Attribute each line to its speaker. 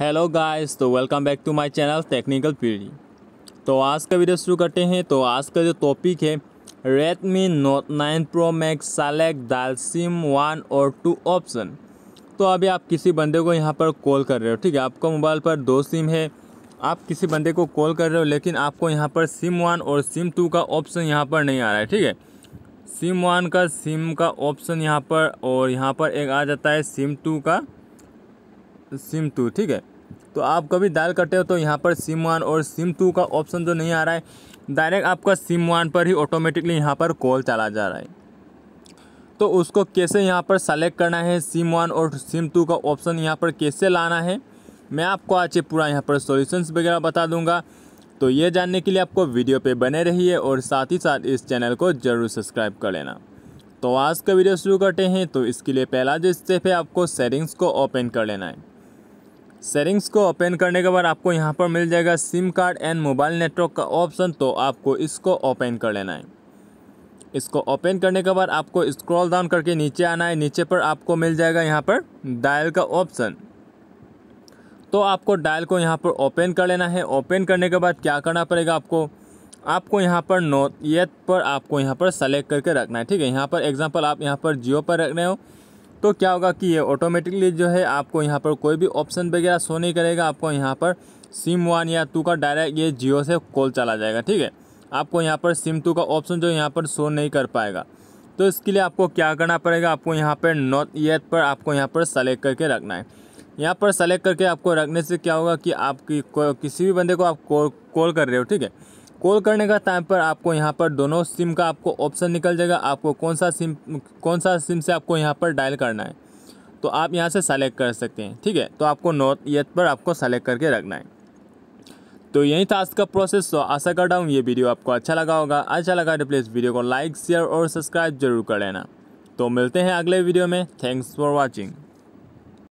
Speaker 1: hello guys तो welcome back to my channel technical Peedhi तो आज का वीडियो शुरू करते हैं तो आज का जो टॉपिक है Redmi Note nine Pro Max select dual SIM one और टू ऑप्शन तो अभी आप किसी बंदे को यहाँ पर कॉल कर रहे हो ठीक है आपका मोबाइल पर दो सिम है आप किसी बंदे को कॉल कर रहे हो लेकिन आपको यहाँ पर सिम वन और सिम टू का ऑप्शन यहाँ पर नहीं आ रहा है ठीक है सिम वन का सिम का ऑप्शन यहाँ पर और यहाँ पर एक आ जाता है सिम टू का सिम टू ठीक है तो आप कभी डायल करते हो तो यहाँ पर सिम वन और सिम टू का ऑप्शन जो नहीं आ रहा है डायरेक्ट आपका सिम वन पर ही ऑटोमेटिकली यहाँ पर कॉल चला जा रहा है तो उसको कैसे यहाँ पर सेलेक्ट करना है सिम वन और सिम टू का ऑप्शन यहाँ पर कैसे लाना है मैं आपको आज पूरा यहाँ पर सॉल्यूशंस वगैरह बता दूंगा तो ये जानने के लिए आपको वीडियो पे बने रहिए और साथ ही साथ इस चैनल को ज़रूर सब्सक्राइब कर लेना तो आज का वीडियो शुरू करते हैं तो इसके लिए पहला जो स्टेप है आपको सेटिंग्स को ओपन कर लेना है सेटिंग्स को ओपन करने के बाद आपको यहाँ पर मिल जाएगा SIM card and mobile network का ऑप्शन तो आपको इसको ओपन कर लेना है इसको ओपन करने के बाद आपको स्क्रॉल डाउन करके नीचे आना है नीचे पर आपको मिल जाएगा यहाँ पर डायल का ऑप्शन तो आपको डायल को यहाँ पर ओपन कर लेना है ओपन करने के बाद क्या करना पड़ेगा आपको आपको यहाँ पर नोट पर आपको यहाँ पर सेलेक्ट करके रखना है ठीक है यहाँ पर एग्जांपल आप यहाँ पर जियो पर रख रहे हो तो क्या होगा कि ये ऑटोमेटिकली जो है आपको यहाँ पर कोई भी ऑप्शन वगैरह शो नहीं करेगा आपको यहाँ पर सिम वन या टू का डायरेक्ट ये जियो से कॉल चला जाएगा ठीक है आपको यहाँ पर सिम टू का ऑप्शन जो यहाँ पर शो नहीं कर पाएगा तो इसके लिए आपको क्या करना पड़ेगा आपको यहाँ पर नॉट येट पर आपको यहाँ पर सेलेक्ट करके रखना है यहाँ पर सेलेक्ट करके आपको रखने से क्या होगा कि आपकी किसी भी बंदे को आप कॉल कॉल कर रहे हो ठीक है कॉल करने का टाइम पर आपको यहाँ पर दोनों सिम का आपको ऑप्शन निकल जाएगा आपको कौन सा सिम कौन सा सिम से आपको यहाँ पर डायल करना है तो आप यहाँ से सेलेक्ट कर सकते हैं ठीक है तो आपको नॉर्थ ईस्ट पर आपको सेलेक्ट करके रखना है तो यही था आज का प्रोसेस तो आशा करता हूँ ये वीडियो आपको अच्छा लगा होगा अच्छा लगा तो प्लीज़ वीडियो को लाइक शेयर और सब्सक्राइब जरूर कर लेना तो मिलते हैं अगले वीडियो में थैंक्स फॉर वॉचिंग